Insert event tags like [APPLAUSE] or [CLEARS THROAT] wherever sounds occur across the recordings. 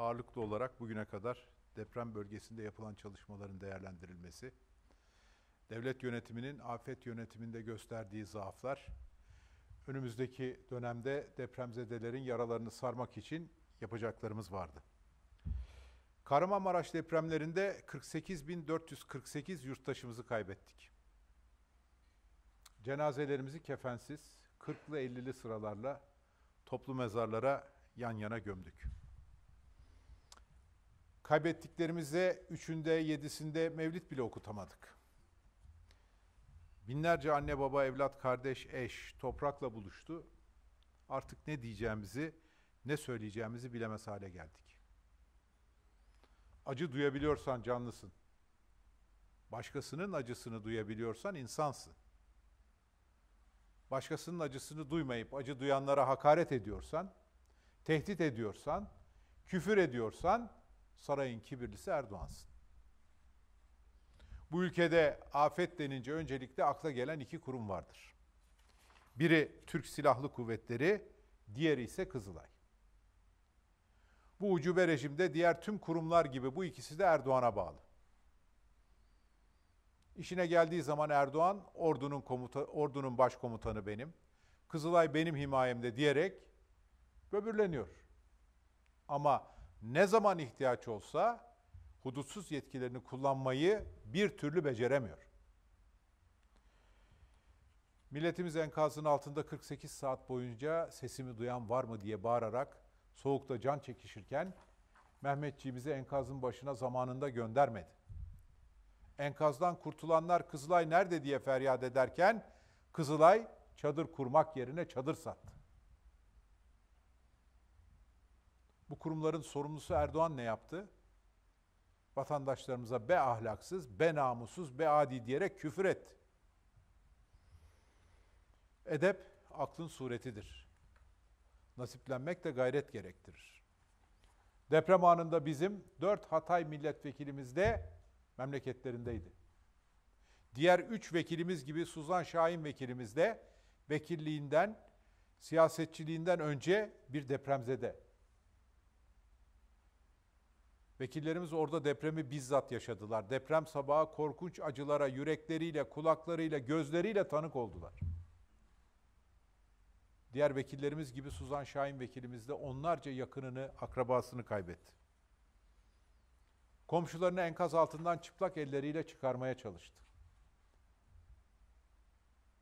ağırlıklı olarak bugüne kadar deprem bölgesinde yapılan çalışmaların değerlendirilmesi, devlet yönetiminin afet yönetiminde gösterdiği zaaflar, önümüzdeki dönemde depremzedelerin yaralarını sarmak için yapacaklarımız vardı. Kahramanmaraş depremlerinde 48.448 yurttaşımızı kaybettik. Cenazelerimizi kefensiz, 40'lı 50'li sıralarla toplu mezarlara yan yana gömdük. Kaybettiklerimize üçünde, yedisinde mevlit bile okutamadık. Binlerce anne baba, evlat, kardeş, eş toprakla buluştu. Artık ne diyeceğimizi, ne söyleyeceğimizi bilemez hale geldik. Acı duyabiliyorsan canlısın. Başkasının acısını duyabiliyorsan insansın. Başkasının acısını duymayıp acı duyanlara hakaret ediyorsan, tehdit ediyorsan, küfür ediyorsan sarayın kibirlisi Erdoğan'sın. Bu ülkede afet denince öncelikle akla gelen iki kurum vardır. Biri Türk Silahlı Kuvvetleri, diğeri ise Kızılay. Bu ucube rejimde diğer tüm kurumlar gibi bu ikisi de Erdoğan'a bağlı. İşine geldiği zaman Erdoğan ordunun komuta, ordunun başkomutanı benim. Kızılay benim himayemde diyerek böbürleniyor. Ama ne zaman ihtiyaç olsa hudutsuz yetkilerini kullanmayı bir türlü beceremiyor. Milletimiz enkazın altında 48 saat boyunca sesimi duyan var mı diye bağırarak soğukta can çekişirken Mehmetçiğimizi enkazın başına zamanında göndermedi. Enkazdan kurtulanlar Kızılay nerede diye feryat ederken Kızılay çadır kurmak yerine çadır sattı. Bu kurumların sorumlusu Erdoğan ne yaptı? Vatandaşlarımıza be ahlaksız, be namussuz, be adi diyerek küfür etti. Edep aklın suretidir. Nasiplenmek de gayret gerektirir. Deprem anında bizim dört Hatay milletvekilimiz de memleketlerindeydi. Diğer üç vekilimiz gibi Suzan Şahin vekilimiz de vekilliğinden, siyasetçiliğinden önce bir depremzede. Vekillerimiz orada depremi bizzat yaşadılar. Deprem sabahı korkunç acılara yürekleriyle, kulaklarıyla, gözleriyle tanık oldular. Diğer vekillerimiz gibi Suzan Şahin vekilimiz de onlarca yakınını, akrabasını kaybetti. Komşularını enkaz altından çıplak elleriyle çıkarmaya çalıştı.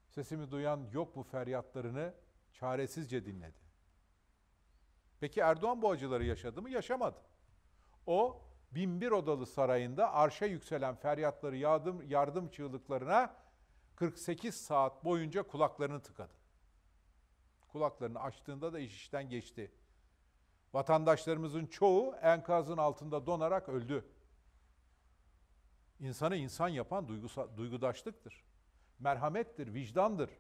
Sesimi duyan yok mu feryatlarını çaresizce dinledi. Peki Erdoğan bu acıları yaşadı mı? Yaşamadı. O binbir odalı sarayında arşa yükselen feryatları yardım, yardım çığlıklarına 48 saat boyunca kulaklarını tıkadı. Kulaklarını açtığında da iş işten geçti. Vatandaşlarımızın çoğu enkazın altında donarak öldü. İnsanı insan yapan duygusa, duygudaşlıktır. Merhamettir, vicdandır.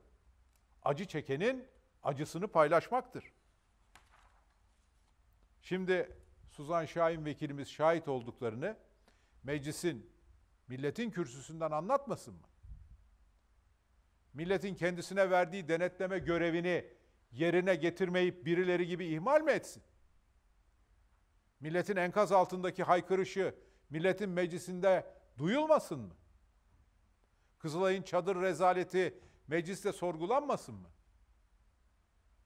Acı çekenin acısını paylaşmaktır. Şimdi Suzan Şahin vekilimiz şahit olduklarını meclisin, milletin kürsüsünden anlatmasın mı? Milletin kendisine verdiği denetleme görevini yerine getirmeyip birileri gibi ihmal mi etsin? Milletin enkaz altındaki haykırışı milletin meclisinde duyulmasın mı? Kızılay'ın çadır rezaleti mecliste sorgulanmasın mı?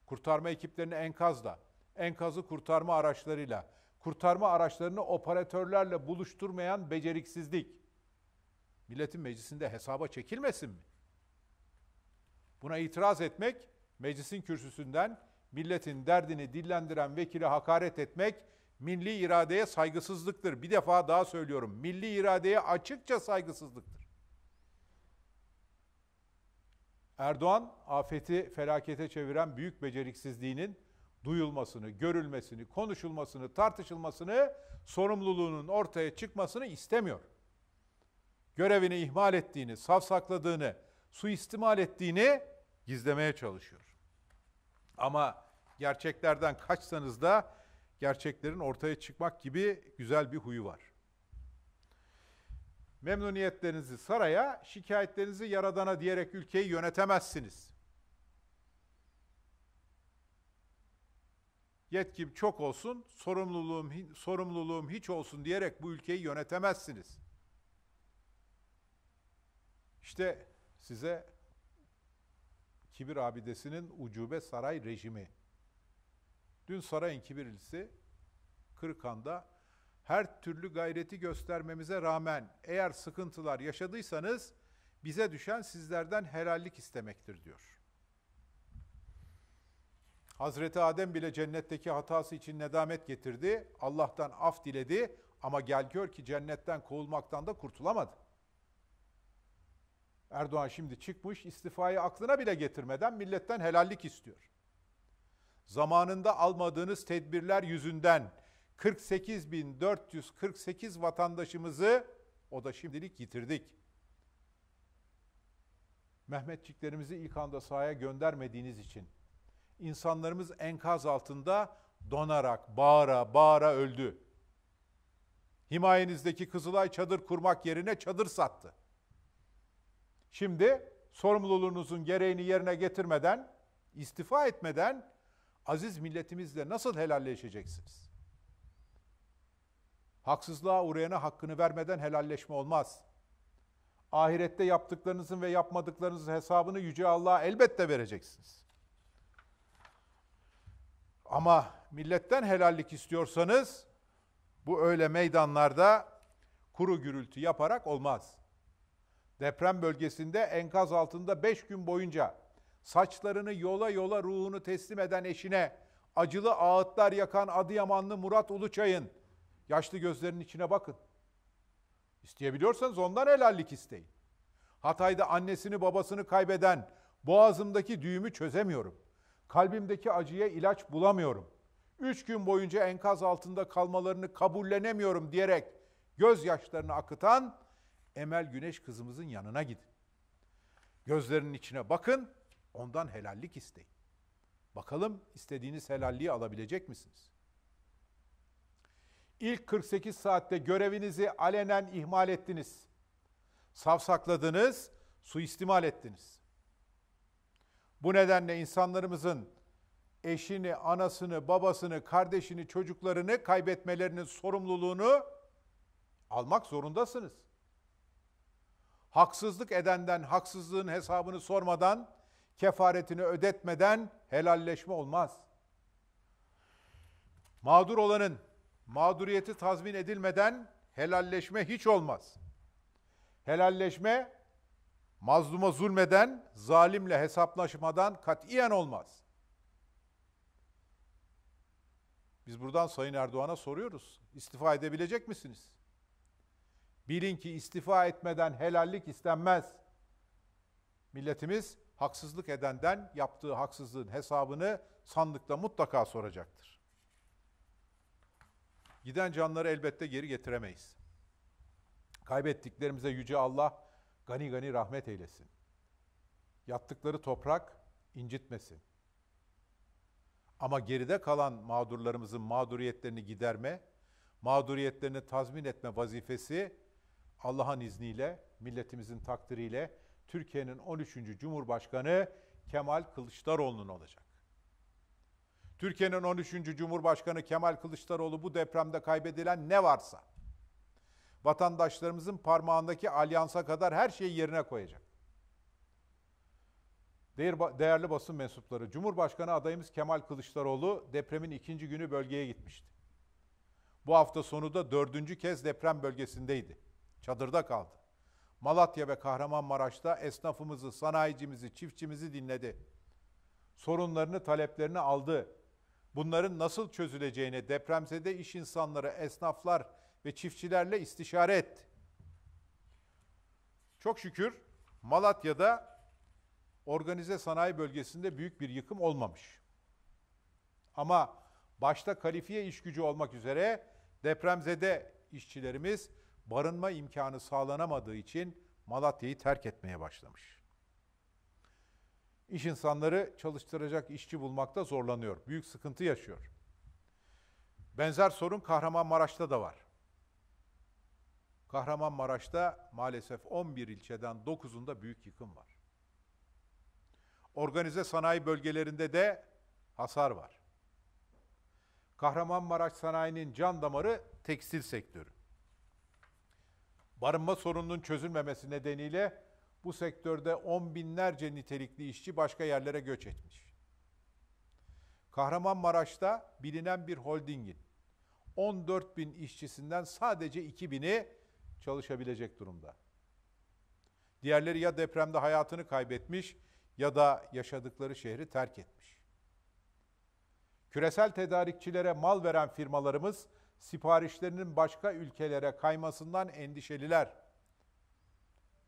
Kurtarma ekiplerini enkazla, enkazı kurtarma araçlarıyla, kurtarma araçlarını operatörlerle buluşturmayan beceriksizlik milletin meclisinde hesaba çekilmesin mi? Buna itiraz etmek, meclisin kürsüsünden milletin derdini dillendiren vekile hakaret etmek, milli iradeye saygısızlıktır. Bir defa daha söylüyorum, milli iradeye açıkça saygısızlıktır. Erdoğan, afeti felakete çeviren büyük beceriksizliğinin duyulmasını, görülmesini, konuşulmasını, tartışılmasını, sorumluluğunun ortaya çıkmasını istemiyor. Görevini ihmal ettiğini, safsakladığını, suistimal ettiğini gizlemeye çalışıyor. Ama gerçeklerden kaçsanız da gerçeklerin ortaya çıkmak gibi güzel bir huyu var. Memnuniyetlerinizi saraya, şikayetlerinizi yaradana diyerek ülkeyi yönetemezsiniz. yetkim çok olsun, sorumluluğum, sorumluluğum hiç olsun diyerek bu ülkeyi yönetemezsiniz. İşte size kibir abidesinin ucube saray rejimi. Dün sarayın kibirlisi Kırkanda, her türlü gayreti göstermemize rağmen eğer sıkıntılar yaşadıysanız bize düşen sizlerden helallik istemektir diyor. Hazreti Adem bile cennetteki hatası için nedamet getirdi. Allah'tan af diledi ama gel gör ki cennetten kovulmaktan da kurtulamadı. Erdoğan şimdi çıkmış istifayı aklına bile getirmeden milletten helallik istiyor. Zamanında almadığınız tedbirler yüzünden 48.448 vatandaşımızı o da şimdilik yitirdik. Mehmetçiklerimizi ilk anda sahaya göndermediğiniz için insanlarımız enkaz altında donarak, bağıra bağıra öldü. Himayenizdeki Kızılay çadır kurmak yerine çadır sattı. Şimdi sorumluluğunuzun gereğini yerine getirmeden, istifa etmeden aziz milletimizle nasıl helalleşeceksiniz? Haksızlığa uğrayana hakkını vermeden helalleşme olmaz. Ahirette yaptıklarınızın ve yapmadıklarınızın hesabını Yüce Allah'a elbette vereceksiniz. Ama milletten helallik istiyorsanız bu öyle meydanlarda kuru gürültü yaparak olmaz. Deprem bölgesinde enkaz altında 5 gün boyunca saçlarını yola yola ruhunu teslim eden eşine acılı ağıtlar yakan Adıyamanlı Murat Uluçay'ın yaşlı gözlerinin içine bakın. İsteyebiliyorsanız ondan helallik isteyin. Hatay'da annesini babasını kaybeden boğazımdaki düğümü çözemiyorum. Kalbimdeki acıya ilaç bulamıyorum. Üç gün boyunca enkaz altında kalmalarını kabullenemiyorum diyerek gözyaşlarını akıtan Emel Güneş kızımızın yanına gidin. Gözlerinin içine bakın, ondan helallik isteyin. Bakalım istediğiniz helalliği alabilecek misiniz? İlk 48 saatte görevinizi alenen ihmal ettiniz. Savsakladınız, suistimal ettiniz. Bu nedenle insanlarımızın eşini, anasını, babasını, kardeşini, çocuklarını kaybetmelerinin sorumluluğunu almak zorundasınız. Haksızlık edenden haksızlığın hesabını sormadan, kefaretini ödetmeden helalleşme olmaz. Mağdur olanın mağduriyeti tazmin edilmeden helalleşme hiç olmaz. Helalleşme Mazluma zulmeden, zalimle hesaplaşmadan katiyen olmaz. Biz buradan Sayın Erdoğan'a soruyoruz. İstifa edebilecek misiniz? Bilin ki istifa etmeden helallik istenmez. Milletimiz haksızlık edenden yaptığı haksızlığın hesabını sandıkta mutlaka soracaktır. Giden canları elbette geri getiremeyiz. Kaybettiklerimize yüce Allah gani gani rahmet eylesin. Yattıkları toprak incitmesin. Ama geride kalan mağdurlarımızın mağduriyetlerini giderme, mağduriyetlerini tazmin etme vazifesi Allah'ın izniyle, milletimizin takdiriyle Türkiye'nin 13. Cumhurbaşkanı Kemal Kılıçdaroğlu'nun olacak. Türkiye'nin 13. Cumhurbaşkanı Kemal Kılıçdaroğlu bu depremde kaybedilen ne varsa vatandaşlarımızın parmağındaki alyansa kadar her şeyi yerine koyacak. Değerli basın mensupları, Cumhurbaşkanı adayımız Kemal Kılıçdaroğlu depremin ikinci günü bölgeye gitmişti. Bu hafta sonu da dördüncü kez deprem bölgesindeydi. Çadırda kaldı. Malatya ve Kahramanmaraş'ta esnafımızı, sanayicimizi, çiftçimizi dinledi. Sorunlarını, taleplerini aldı. Bunların nasıl çözüleceğine depremzede iş insanları, esnaflar, ve çiftçilerle istişare etti. Çok şükür Malatya'da organize sanayi bölgesinde büyük bir yıkım olmamış. Ama başta kalifiye iş gücü olmak üzere depremzede işçilerimiz barınma imkanı sağlanamadığı için Malatya'yı terk etmeye başlamış. İş insanları çalıştıracak işçi bulmakta zorlanıyor. Büyük sıkıntı yaşıyor. Benzer sorun Kahramanmaraş'ta da var. Kahramanmaraş'ta maalesef 11 ilçeden 9'unda büyük yıkım var. Organize sanayi bölgelerinde de hasar var. Kahramanmaraş sanayinin can damarı tekstil sektörü. Barınma sorununun çözülmemesi nedeniyle bu sektörde on binlerce nitelikli işçi başka yerlere göç etmiş. Kahramanmaraş'ta bilinen bir holdingin 14 bin işçisinden sadece 2 bini çalışabilecek durumda. Diğerleri ya depremde hayatını kaybetmiş ya da yaşadıkları şehri terk etmiş. Küresel tedarikçilere mal veren firmalarımız siparişlerinin başka ülkelere kaymasından endişeliler.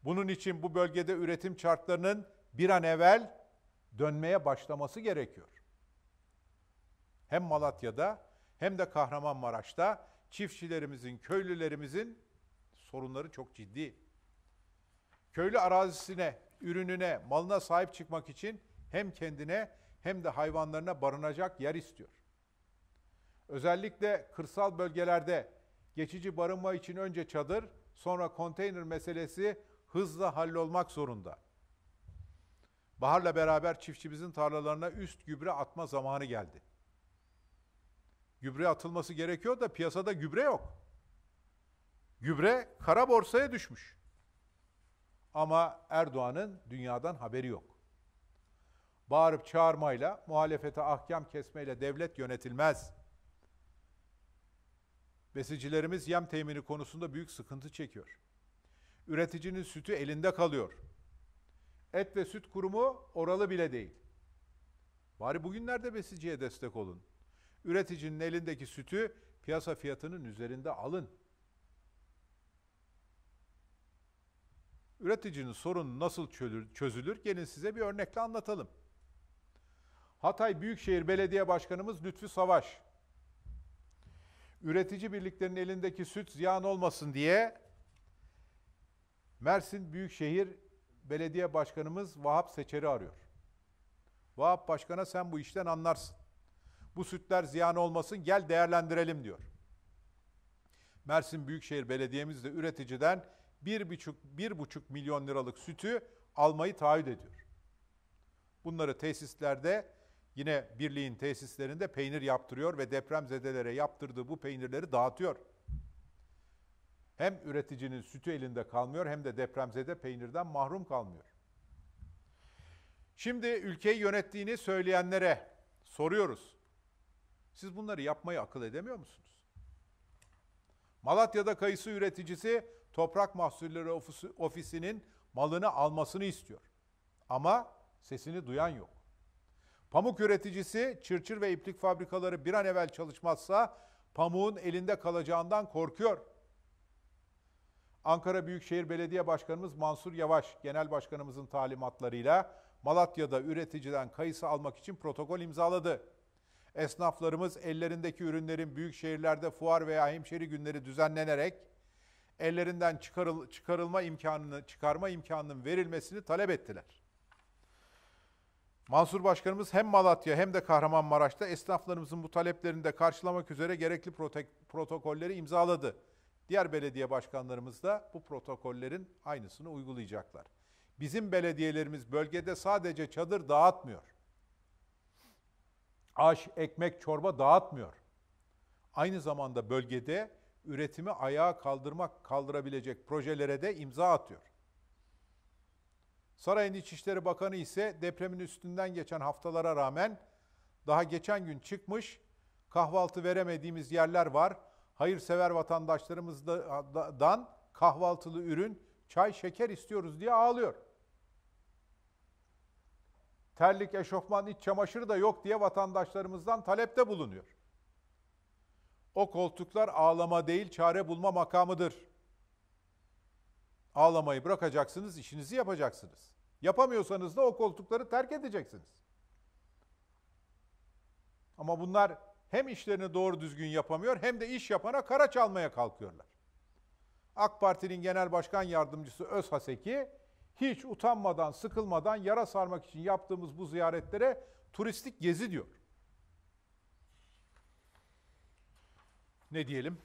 Bunun için bu bölgede üretim çarklarının bir an evvel dönmeye başlaması gerekiyor. Hem Malatya'da hem de Kahramanmaraş'ta çiftçilerimizin, köylülerimizin sorunları çok ciddi. Köylü arazisine, ürününe, malına sahip çıkmak için hem kendine hem de hayvanlarına barınacak yer istiyor. Özellikle kırsal bölgelerde geçici barınma için önce çadır, sonra konteyner meselesi hızla hallolmak zorunda. Baharla beraber çiftçimizin tarlalarına üst gübre atma zamanı geldi. Gübre atılması gerekiyor da piyasada gübre yok. Gübre kara borsaya düşmüş. Ama Erdoğan'ın dünyadan haberi yok. Bağırıp çağırmayla, muhalefete ahkam kesmeyle devlet yönetilmez. Besicilerimiz yem temini konusunda büyük sıkıntı çekiyor. Üreticinin sütü elinde kalıyor. Et ve süt kurumu oralı bile değil. Bari bugünlerde besiciye destek olun. Üreticinin elindeki sütü piyasa fiyatının üzerinde alın. üreticinin sorunu nasıl çözülür? Gelin size bir örnekle anlatalım. Hatay Büyükşehir Belediye Başkanımız Lütfü Savaş, üretici birliklerinin elindeki süt ziyan olmasın diye Mersin Büyükşehir Belediye Başkanımız Vahap Seçer'i arıyor. Vahap Başkan'a sen bu işten anlarsın. Bu sütler ziyan olmasın gel değerlendirelim diyor. Mersin Büyükşehir Belediye'miz de üreticiden 1,5 1,5 milyon liralık sütü almayı taahhüt ediyor. Bunları tesislerde yine birliğin tesislerinde peynir yaptırıyor ve depremzedelere yaptırdığı bu peynirleri dağıtıyor. Hem üreticinin sütü elinde kalmıyor hem de depremzede peynirden mahrum kalmıyor. Şimdi ülkeyi yönettiğini söyleyenlere soruyoruz. Siz bunları yapmayı akıl edemiyor musunuz? Malatya'da kayısı üreticisi Toprak Mahsulleri Ofisi, Ofisi'nin malını almasını istiyor. Ama sesini duyan yok. Pamuk üreticisi çırçır ve iplik fabrikaları bir an evvel çalışmazsa pamuğun elinde kalacağından korkuyor. Ankara Büyükşehir Belediye Başkanımız Mansur Yavaş, Genel Başkanımızın talimatlarıyla Malatya'da üreticiden kayısı almak için protokol imzaladı. Esnaflarımız ellerindeki ürünlerin büyük şehirlerde fuar veya hemşeri günleri düzenlenerek ellerinden çıkarıl, çıkarılma imkanını, çıkarma imkanının verilmesini talep ettiler. Mansur Başkanımız hem Malatya hem de Kahramanmaraş'ta esnaflarımızın bu taleplerini de karşılamak üzere gerekli protokolleri imzaladı. Diğer belediye başkanlarımız da bu protokollerin aynısını uygulayacaklar. Bizim belediyelerimiz bölgede sadece çadır dağıtmıyor. Aş, ekmek, çorba dağıtmıyor. Aynı zamanda bölgede üretimi ayağa kaldırmak, kaldırabilecek projelere de imza atıyor. Sarayın İçişleri Bakanı ise depremin üstünden geçen haftalara rağmen daha geçen gün çıkmış, kahvaltı veremediğimiz yerler var. Hayırsever vatandaşlarımızdan kahvaltılı ürün, çay, şeker istiyoruz diye ağlıyor. Terlik, eşofman, iç çamaşırı da yok diye vatandaşlarımızdan talepte bulunuyor. O koltuklar ağlama değil çare bulma makamıdır. Ağlamayı bırakacaksınız, işinizi yapacaksınız. Yapamıyorsanız da o koltukları terk edeceksiniz. Ama bunlar hem işlerini doğru düzgün yapamıyor hem de iş yapana kara çalmaya kalkıyorlar. AK Parti'nin Genel Başkan Yardımcısı Öz Haseki hiç utanmadan, sıkılmadan yara sarmak için yaptığımız bu ziyaretlere turistik gezi diyor. ne diyelim?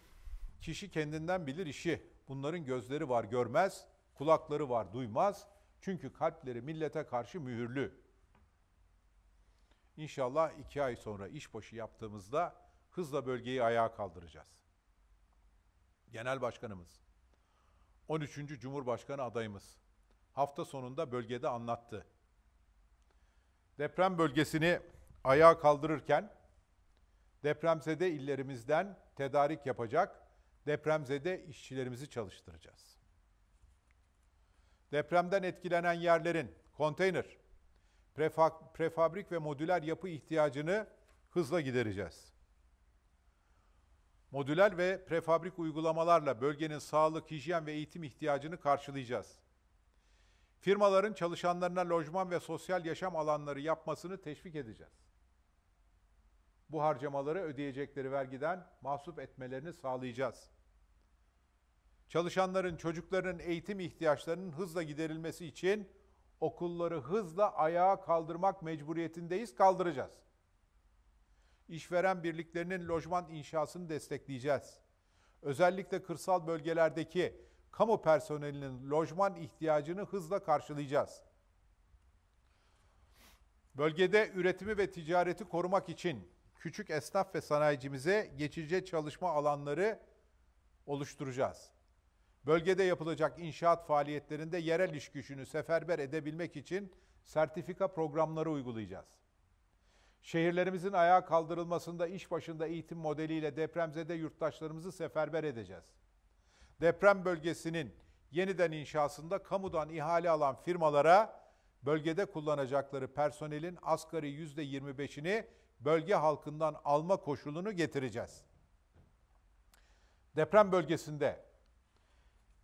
Kişi kendinden bilir işi. Bunların gözleri var görmez, kulakları var duymaz. Çünkü kalpleri millete karşı mühürlü. İnşallah iki ay sonra işbaşı yaptığımızda hızla bölgeyi ayağa kaldıracağız. Genel Başkanımız, 13. Cumhurbaşkanı adayımız hafta sonunda bölgede anlattı. Deprem bölgesini ayağa kaldırırken Depremzede illerimizden tedarik yapacak, depremzede işçilerimizi çalıştıracağız. Depremden etkilenen yerlerin konteyner, prefabrik ve modüler yapı ihtiyacını hızla gidereceğiz. Modüler ve prefabrik uygulamalarla bölgenin sağlık, hijyen ve eğitim ihtiyacını karşılayacağız. Firmaların çalışanlarına lojman ve sosyal yaşam alanları yapmasını teşvik edeceğiz bu harcamaları ödeyecekleri vergiden mahsup etmelerini sağlayacağız. Çalışanların çocuklarının eğitim ihtiyaçlarının hızla giderilmesi için okulları hızla ayağa kaldırmak mecburiyetindeyiz, kaldıracağız. İşveren birliklerinin lojman inşasını destekleyeceğiz. Özellikle kırsal bölgelerdeki kamu personelinin lojman ihtiyacını hızla karşılayacağız. Bölgede üretimi ve ticareti korumak için küçük esnaf ve sanayicimize geçici çalışma alanları oluşturacağız. Bölgede yapılacak inşaat faaliyetlerinde yerel iş gücünü seferber edebilmek için sertifika programları uygulayacağız. Şehirlerimizin ayağa kaldırılmasında iş başında eğitim modeliyle depremzede yurttaşlarımızı seferber edeceğiz. Deprem bölgesinin yeniden inşasında kamudan ihale alan firmalara bölgede kullanacakları personelin asgari %25'ini bölge halkından alma koşulunu getireceğiz. Deprem bölgesinde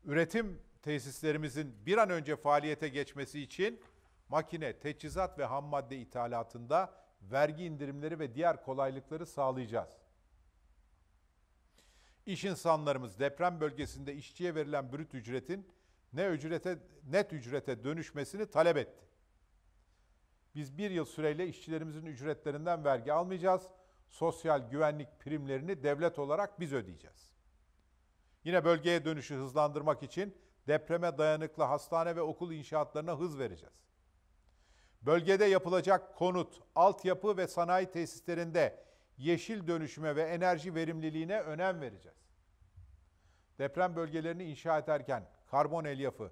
üretim tesislerimizin bir an önce faaliyete geçmesi için makine, teçhizat ve ham madde ithalatında vergi indirimleri ve diğer kolaylıkları sağlayacağız. İş insanlarımız deprem bölgesinde işçiye verilen brüt ücretin ne ücrete net ücrete dönüşmesini talep etti. Biz bir yıl süreyle işçilerimizin ücretlerinden vergi almayacağız. Sosyal güvenlik primlerini devlet olarak biz ödeyeceğiz. Yine bölgeye dönüşü hızlandırmak için depreme dayanıklı hastane ve okul inşaatlarına hız vereceğiz. Bölgede yapılacak konut, altyapı ve sanayi tesislerinde yeşil dönüşüme ve enerji verimliliğine önem vereceğiz. Deprem bölgelerini inşa ederken karbon elyafı,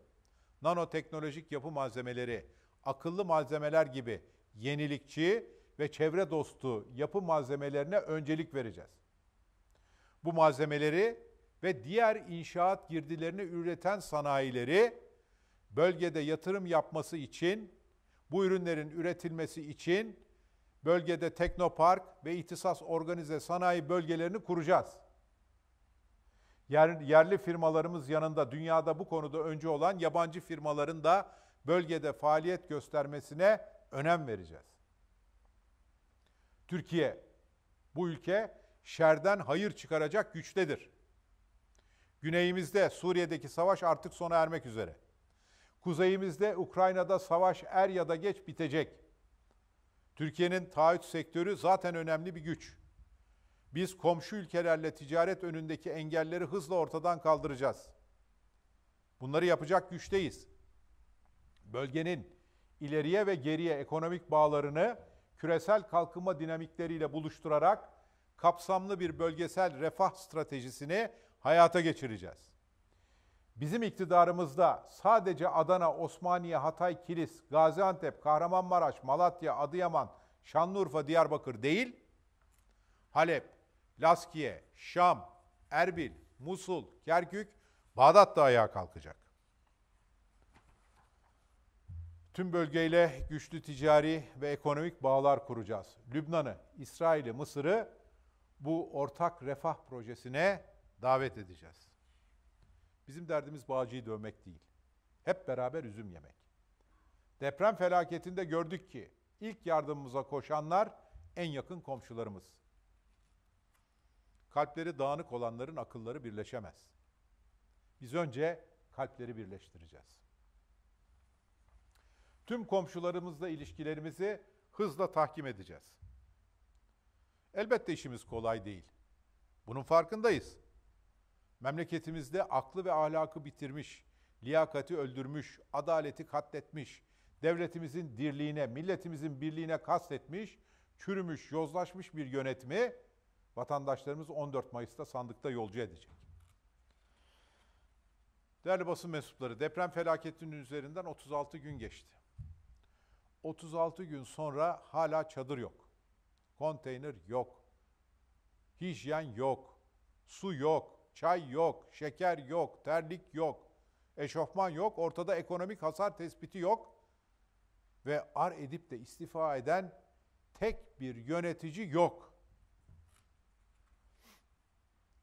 nanoteknolojik yapı malzemeleri, akıllı malzemeler gibi yenilikçi ve çevre dostu yapı malzemelerine öncelik vereceğiz. Bu malzemeleri ve diğer inşaat girdilerini üreten sanayileri bölgede yatırım yapması için, bu ürünlerin üretilmesi için bölgede teknopark ve ihtisas organize sanayi bölgelerini kuracağız. Yer, yerli firmalarımız yanında dünyada bu konuda önce olan yabancı firmaların da bölgede faaliyet göstermesine önem vereceğiz. Türkiye bu ülke şerden hayır çıkaracak güçtedir. Güneyimizde Suriye'deki savaş artık sona ermek üzere. Kuzeyimizde Ukrayna'da savaş er ya da geç bitecek. Türkiye'nin taahhüt sektörü zaten önemli bir güç. Biz komşu ülkelerle ticaret önündeki engelleri hızla ortadan kaldıracağız. Bunları yapacak güçteyiz bölgenin ileriye ve geriye ekonomik bağlarını küresel kalkınma dinamikleriyle buluşturarak kapsamlı bir bölgesel refah stratejisini hayata geçireceğiz. Bizim iktidarımızda sadece Adana, Osmaniye, Hatay, Kilis, Gaziantep, Kahramanmaraş, Malatya, Adıyaman, Şanlıurfa, Diyarbakır değil, Halep, Laskiye, Şam, Erbil, Musul, Kerkük, Bağdat da ayağa kalkacak. Tüm bölgeyle güçlü ticari ve ekonomik bağlar kuracağız. Lübnan'ı, İsrail'i, Mısır'ı bu ortak refah projesine davet edeceğiz. Bizim derdimiz bağcıyı dövmek değil. Hep beraber üzüm yemek. Deprem felaketinde gördük ki ilk yardımımıza koşanlar en yakın komşularımız. Kalpleri dağınık olanların akılları birleşemez. Biz önce kalpleri birleştireceğiz tüm komşularımızla ilişkilerimizi hızla tahkim edeceğiz. Elbette işimiz kolay değil. Bunun farkındayız. Memleketimizde aklı ve ahlakı bitirmiş, liyakati öldürmüş, adaleti katletmiş, devletimizin dirliğine, milletimizin birliğine kastetmiş, çürümüş, yozlaşmış bir yönetimi vatandaşlarımız 14 Mayıs'ta sandıkta yolcu edecek. Değerli basın mensupları, deprem felaketinin üzerinden 36 gün geçti. 36 gün sonra hala çadır yok. Konteyner yok. Hijyen yok. Su yok. Çay yok. Şeker yok. Terlik yok. Eşofman yok. Ortada ekonomik hasar tespiti yok. Ve ar edip de istifa eden tek bir yönetici yok.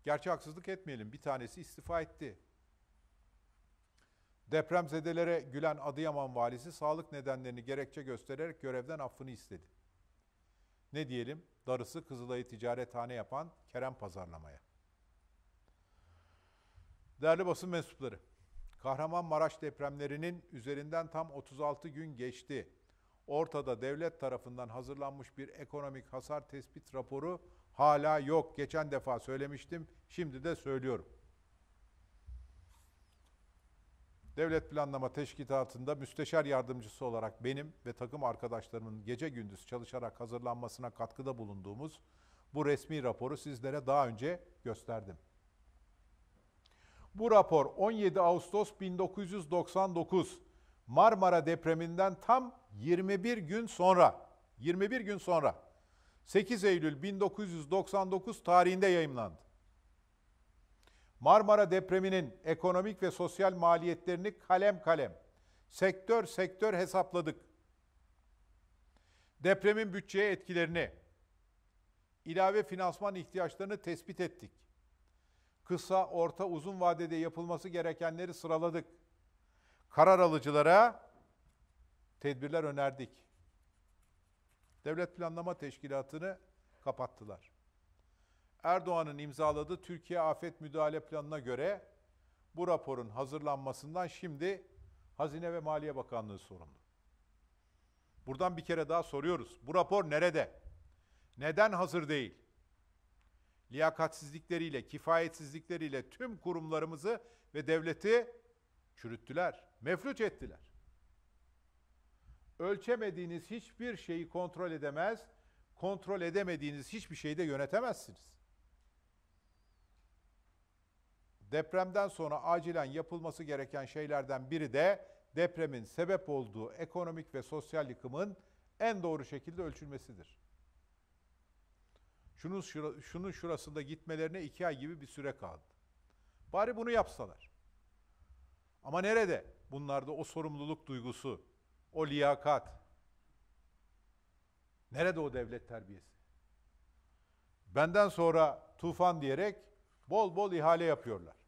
Gerçi haksızlık etmeyelim. Bir tanesi istifa etti. Depremzedelere gülen Adıyaman valisi sağlık nedenlerini gerekçe göstererek görevden affını istedi. Ne diyelim? Darısı Kızılay'ı ticarethane yapan Kerem Pazarlama'ya. Değerli basın mensupları, Kahramanmaraş depremlerinin üzerinden tam 36 gün geçti. Ortada devlet tarafından hazırlanmış bir ekonomik hasar tespit raporu hala yok. Geçen defa söylemiştim, şimdi de söylüyorum. Devlet Planlama Teşkilatı'nda müsteşar yardımcısı olarak benim ve takım arkadaşlarımın gece gündüz çalışarak hazırlanmasına katkıda bulunduğumuz bu resmi raporu sizlere daha önce gösterdim. Bu rapor 17 Ağustos 1999 Marmara depreminden tam 21 gün sonra 21 gün sonra 8 Eylül 1999 tarihinde yayımlandı. Marmara depreminin ekonomik ve sosyal maliyetlerini kalem kalem, sektör sektör hesapladık. Depremin bütçeye etkilerini, ilave finansman ihtiyaçlarını tespit ettik. Kısa, orta, uzun vadede yapılması gerekenleri sıraladık. Karar alıcılara tedbirler önerdik. Devlet Planlama Teşkilatı'nı kapattılar. Erdoğan'ın imzaladığı Türkiye Afet Müdahale Planı'na göre bu raporun hazırlanmasından şimdi Hazine ve Maliye Bakanlığı sorumlu. Buradan bir kere daha soruyoruz. Bu rapor nerede? Neden hazır değil? Liyakatsizlikleriyle, kifayetsizlikleriyle tüm kurumlarımızı ve devleti çürüttüler, mefluç ettiler. Ölçemediğiniz hiçbir şeyi kontrol edemez, kontrol edemediğiniz hiçbir şeyi de yönetemezsiniz. depremden sonra acilen yapılması gereken şeylerden biri de depremin sebep olduğu ekonomik ve sosyal yıkımın en doğru şekilde ölçülmesidir. Şunun, şura, şunun şurasında gitmelerine iki ay gibi bir süre kaldı. Bari bunu yapsalar. Ama nerede bunlarda o sorumluluk duygusu, o liyakat? Nerede o devlet terbiyesi? Benden sonra tufan diyerek bol bol ihale yapıyorlar.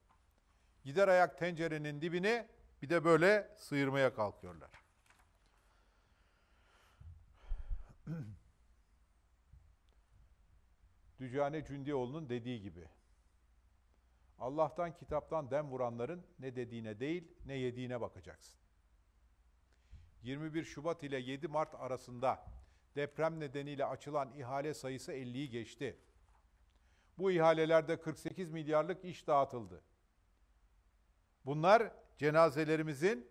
Gider ayak tencerenin dibini bir de böyle sıyırmaya kalkıyorlar. [CLEARS THROAT] Dücane Cündioğlu'nun dediği gibi. Allah'tan kitaptan dem vuranların ne dediğine değil ne yediğine bakacaksın. 21 Şubat ile 7 Mart arasında deprem nedeniyle açılan ihale sayısı 50'yi geçti. Bu ihalelerde 48 milyarlık iş dağıtıldı. Bunlar cenazelerimizin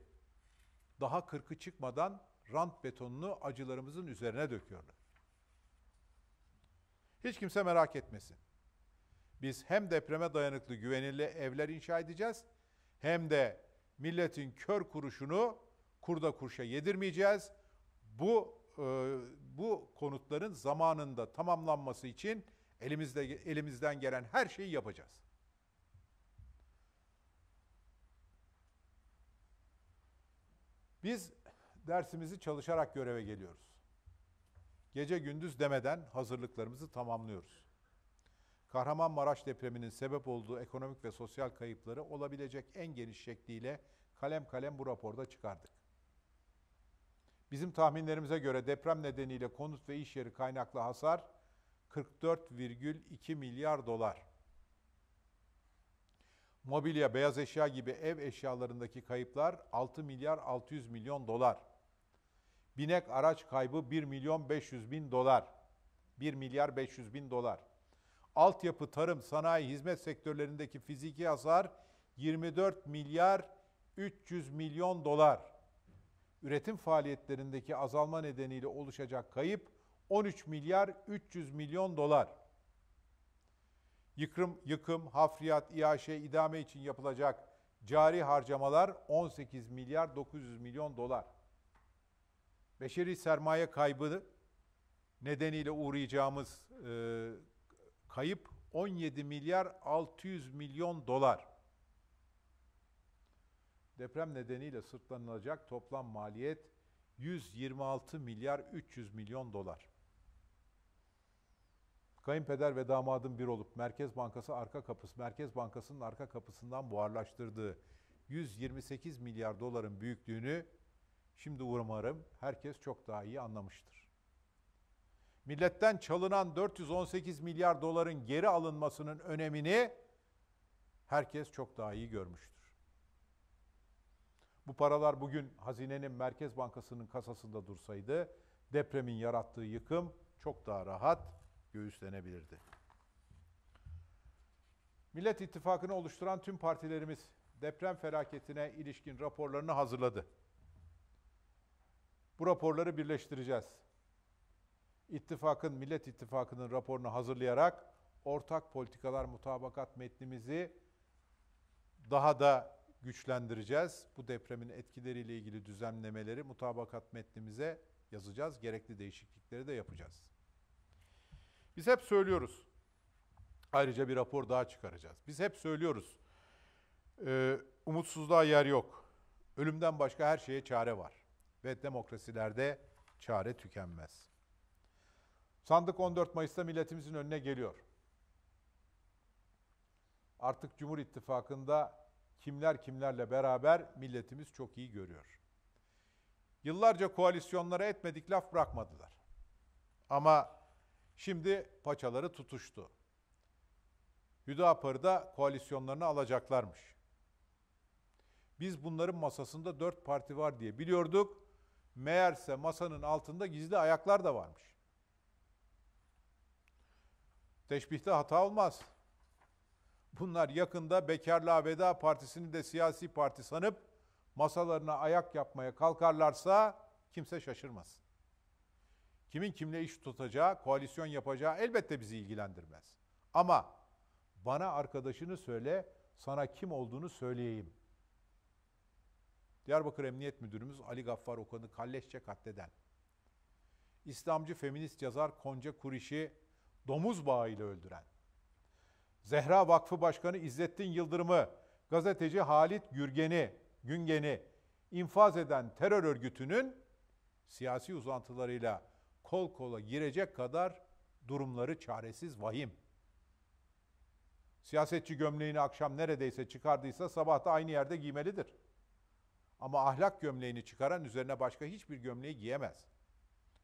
daha kırkı çıkmadan rant betonunu acılarımızın üzerine döküyorlar. Hiç kimse merak etmesin. Biz hem depreme dayanıklı güvenilir evler inşa edeceğiz hem de milletin kör kuruşunu kurda kurşa yedirmeyeceğiz. Bu e, bu konutların zamanında tamamlanması için elimizde elimizden gelen her şeyi yapacağız. Biz dersimizi çalışarak göreve geliyoruz. Gece gündüz demeden hazırlıklarımızı tamamlıyoruz. Kahramanmaraş depreminin sebep olduğu ekonomik ve sosyal kayıpları olabilecek en geniş şekliyle kalem kalem bu raporda çıkardık. Bizim tahminlerimize göre deprem nedeniyle konut ve iş yeri kaynaklı hasar 44,2 milyar dolar. Mobilya, beyaz eşya gibi ev eşyalarındaki kayıplar 6 milyar 600 milyon dolar. Binek araç kaybı 1 milyon 500 bin dolar. 1 milyar 500 bin dolar. Altyapı, tarım, sanayi, hizmet sektörlerindeki fiziki hasar 24 milyar 300 milyon dolar. Üretim faaliyetlerindeki azalma nedeniyle oluşacak kayıp 13 milyar 300 milyon dolar. Yıkım, yıkım, hafriyat, iaşe, idame için yapılacak cari harcamalar 18 milyar 900 milyon dolar. Beşeri sermaye kaybı nedeniyle uğrayacağımız e, kayıp 17 milyar 600 milyon dolar. Deprem nedeniyle sırtlanılacak toplam maliyet 126 milyar 300 milyon dolar. Kayınpeder ve damadın bir olup Merkez Bankası arka kapısı, Merkez Bankası'nın arka kapısından buharlaştırdığı 128 milyar doların büyüklüğünü şimdi umarım herkes çok daha iyi anlamıştır. Milletten çalınan 418 milyar doların geri alınmasının önemini herkes çok daha iyi görmüştür. Bu paralar bugün hazinenin Merkez Bankası'nın kasasında dursaydı depremin yarattığı yıkım çok daha rahat göğüslenebilirdi. Millet İttifakı'nı oluşturan tüm partilerimiz deprem felaketine ilişkin raporlarını hazırladı. Bu raporları birleştireceğiz. İttifakın, Millet İttifakı'nın raporunu hazırlayarak ortak politikalar mutabakat metnimizi daha da güçlendireceğiz. Bu depremin etkileriyle ilgili düzenlemeleri mutabakat metnimize yazacağız. Gerekli değişiklikleri de yapacağız. Biz hep söylüyoruz. Ayrıca bir rapor daha çıkaracağız. Biz hep söylüyoruz. Ee, umutsuzluğa yer yok. Ölümden başka her şeye çare var. Ve demokrasilerde çare tükenmez. Sandık 14 Mayıs'ta milletimizin önüne geliyor. Artık Cumhur İttifakı'nda kimler kimlerle beraber milletimiz çok iyi görüyor. Yıllarca koalisyonlara etmedik laf bırakmadılar. Ama Şimdi paçaları tutuştu. da koalisyonlarını alacaklarmış. Biz bunların masasında dört parti var diye biliyorduk. Meğerse masanın altında gizli ayaklar da varmış. Teşbihte hata olmaz. Bunlar yakında Bekarlığa Veda Partisi'ni de siyasi parti sanıp masalarına ayak yapmaya kalkarlarsa kimse şaşırmasın. Kimin kimle iş tutacağı, koalisyon yapacağı elbette bizi ilgilendirmez. Ama bana arkadaşını söyle, sana kim olduğunu söyleyeyim. Diyarbakır Emniyet Müdürümüz Ali Gaffar Okan'ı kalleşçe katleden, İslamcı feminist yazar Konca Kuriş'i domuz bağıyla öldüren, Zehra Vakfı Başkanı İzzettin Yıldırım'ı, gazeteci Halit Gürgen'i, Güngen'i infaz eden terör örgütünün siyasi uzantılarıyla kol kola girecek kadar durumları çaresiz vahim. Siyasetçi gömleğini akşam neredeyse çıkardıysa sabah da aynı yerde giymelidir. Ama ahlak gömleğini çıkaran üzerine başka hiçbir gömleği giyemez.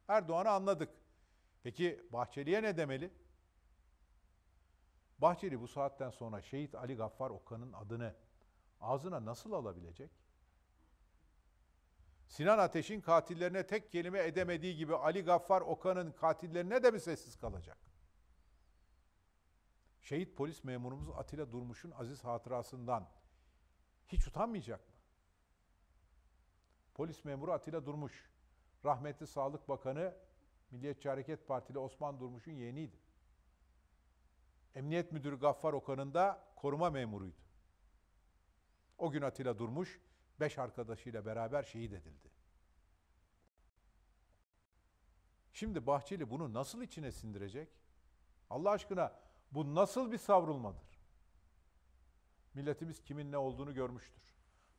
Erdoğan'ı anladık. Peki Bahçeli'ye ne demeli? Bahçeli bu saatten sonra şehit Ali Gaffar Okan'ın adını ağzına nasıl alabilecek? Sinan Ateş'in katillerine tek kelime edemediği gibi Ali Gaffar Okan'ın katillerine de mi sessiz kalacak? Şehit polis memurumuz Atilla Durmuş'un aziz hatırasından hiç utanmayacak mı? Polis memuru Atilla Durmuş, rahmetli Sağlık Bakanı Milliyetçi Hareket Partili Osman Durmuş'un yeğeniydi. Emniyet Müdürü Gaffar Okan'ın da koruma memuruydu. O gün Atilla Durmuş, beş arkadaşıyla beraber şehit edildi. Şimdi Bahçeli bunu nasıl içine sindirecek? Allah aşkına bu nasıl bir savrulmadır? Milletimiz kimin ne olduğunu görmüştür.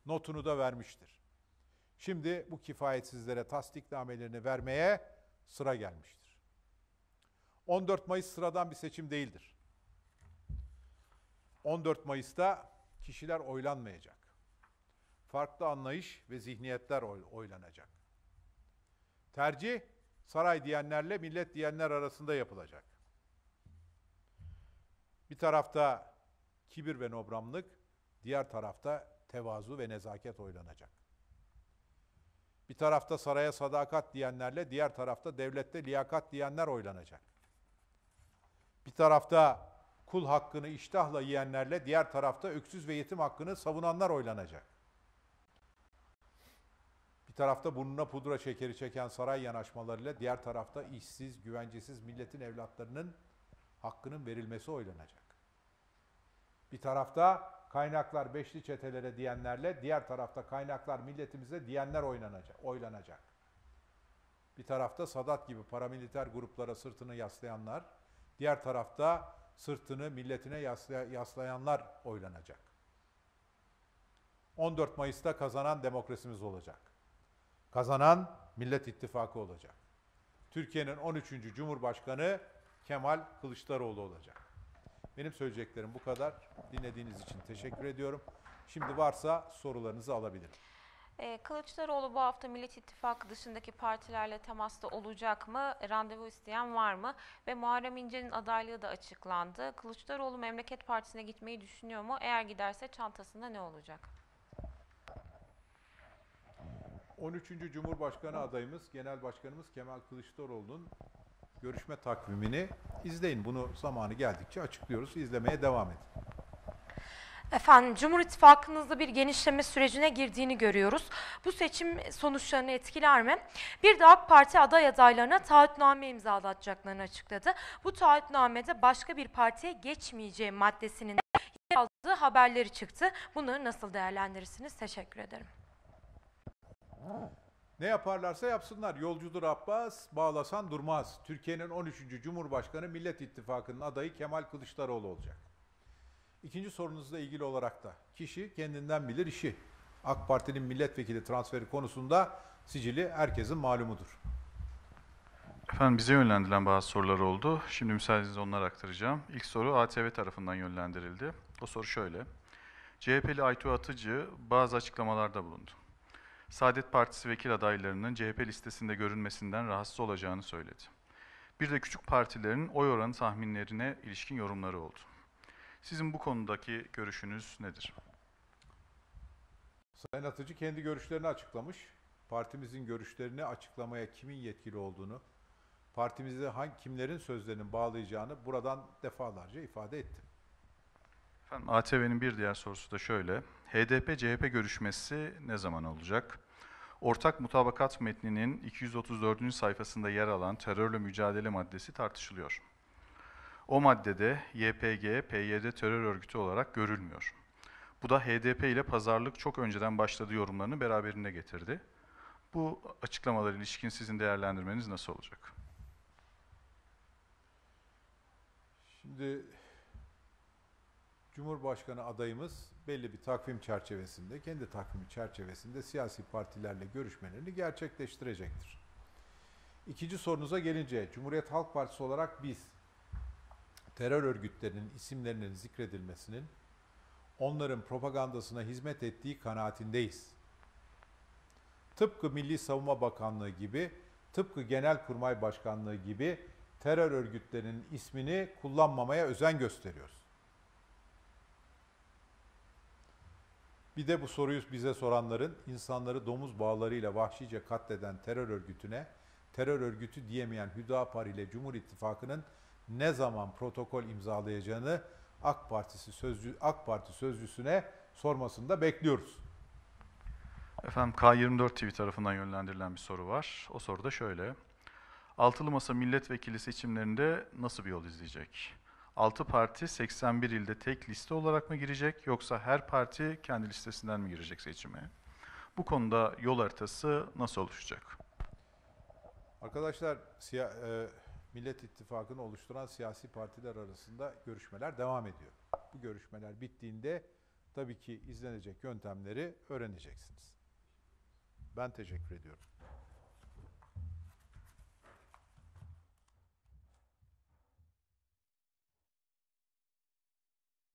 Notunu da vermiştir. Şimdi bu kifayetsizlere tasdiknamelerini vermeye sıra gelmiştir. 14 Mayıs sıradan bir seçim değildir. 14 Mayıs'ta kişiler oylanmayacak farklı anlayış ve zihniyetler oylanacak. Tercih saray diyenlerle millet diyenler arasında yapılacak. Bir tarafta kibir ve nobramlık, diğer tarafta tevazu ve nezaket oylanacak. Bir tarafta saraya sadakat diyenlerle, diğer tarafta devlette liyakat diyenler oylanacak. Bir tarafta kul hakkını iştahla yiyenlerle, diğer tarafta öksüz ve yetim hakkını savunanlar oylanacak tarafta burnuna pudra şekeri çeken saray yanaşmalarıyla diğer tarafta işsiz, güvencesiz milletin evlatlarının hakkının verilmesi oylanacak. Bir tarafta kaynaklar beşli çetelere diyenlerle, diğer tarafta kaynaklar milletimize diyenler oynanacak, oylanacak. Bir tarafta Sadat gibi paramiliter gruplara sırtını yaslayanlar, diğer tarafta sırtını milletine yaslayanlar oylanacak. 14 Mayıs'ta kazanan demokrasimiz olacak. Kazanan Millet İttifakı olacak. Türkiye'nin 13. Cumhurbaşkanı Kemal Kılıçdaroğlu olacak. Benim söyleyeceklerim bu kadar. Dinlediğiniz için teşekkür ediyorum. Şimdi varsa sorularınızı alabilirim. Ee, Kılıçdaroğlu bu hafta Millet İttifakı dışındaki partilerle temasta olacak mı? Randevu isteyen var mı? Ve Muharrem İnce'nin adaylığı da açıklandı. Kılıçdaroğlu Memleket Partisi'ne gitmeyi düşünüyor mu? Eğer giderse çantasında ne olacak? 13. Cumhurbaşkanı adayımız, Genel Başkanımız Kemal Kılıçdaroğlu'nun görüşme takvimini izleyin. Bunu zamanı geldikçe açıklıyoruz. İzlemeye devam edin. Efendim Cumhur İttifakı'nın bir genişleme sürecine girdiğini görüyoruz. Bu seçim sonuçlarını etkiler mi? Bir de AK Parti aday adaylarına taahhütname imzalatacaklarını açıkladı. Bu taahhütnamede başka bir partiye geçmeyeceği maddesinin yer aldığı haberleri çıktı. Bunları nasıl değerlendirirsiniz? Teşekkür ederim. Ne yaparlarsa yapsınlar. Yolcudur Abbas, bağlasan durmaz. Türkiye'nin 13. Cumhurbaşkanı Millet İttifakı'nın adayı Kemal Kılıçdaroğlu olacak. İkinci sorunuzla ilgili olarak da kişi kendinden bilir işi. AK Parti'nin milletvekili transferi konusunda sicili herkesin malumudur. Efendim bize yönlendirilen bazı sorular oldu. Şimdi müsaadenizle onları aktaracağım. İlk soru ATV tarafından yönlendirildi. O soru şöyle. CHP'li Aytu Atıcı bazı açıklamalarda bulundu. Saadet Partisi vekil adaylarının CHP listesinde görünmesinden rahatsız olacağını söyledi. Bir de küçük partilerin oy oranı tahminlerine ilişkin yorumları oldu. Sizin bu konudaki görüşünüz nedir? Sayın Atıcı kendi görüşlerini açıklamış. Partimizin görüşlerini açıklamaya kimin yetkili olduğunu, partimizi hangi kimlerin sözlerinin bağlayacağını buradan defalarca ifade ettim. Efendim ATV'nin bir diğer sorusu da şöyle. HDP-CHP görüşmesi ne zaman olacak? Ortak mutabakat metninin 234. sayfasında yer alan terörle mücadele maddesi tartışılıyor. O maddede YPG, PYD terör örgütü olarak görülmüyor. Bu da HDP ile pazarlık çok önceden başladı yorumlarını beraberinde getirdi. Bu açıklamalar ilişkin sizin değerlendirmeniz nasıl olacak? Şimdi Cumhurbaşkanı adayımız belli bir takvim çerçevesinde, kendi takvimi çerçevesinde siyasi partilerle görüşmelerini gerçekleştirecektir. İkinci sorunuza gelince, Cumhuriyet Halk Partisi olarak biz terör örgütlerinin isimlerinin zikredilmesinin onların propagandasına hizmet ettiği kanaatindeyiz. Tıpkı Milli Savunma Bakanlığı gibi, tıpkı Genelkurmay Başkanlığı gibi terör örgütlerinin ismini kullanmamaya özen gösteriyoruz. Bir de bu soruyu bize soranların insanları domuz bağlarıyla vahşice katleden terör örgütüne terör örgütü diyemeyen Hüdapar ile Cumhur İttifakı'nın ne zaman protokol imzalayacağını AK Partisi sözcü AK Parti sözcüsüne sormasını da bekliyoruz. Efendim K24 TV tarafından yönlendirilen bir soru var. O soru da şöyle. Altılı Masa milletvekili seçimlerinde nasıl bir yol izleyecek? 6 parti 81 ilde tek liste olarak mı girecek yoksa her parti kendi listesinden mi girecek seçime? Bu konuda yol haritası nasıl oluşacak? Arkadaşlar siya, e, Millet İttifakı'nı oluşturan siyasi partiler arasında görüşmeler devam ediyor. Bu görüşmeler bittiğinde tabii ki izlenecek yöntemleri öğreneceksiniz. Ben teşekkür ediyorum.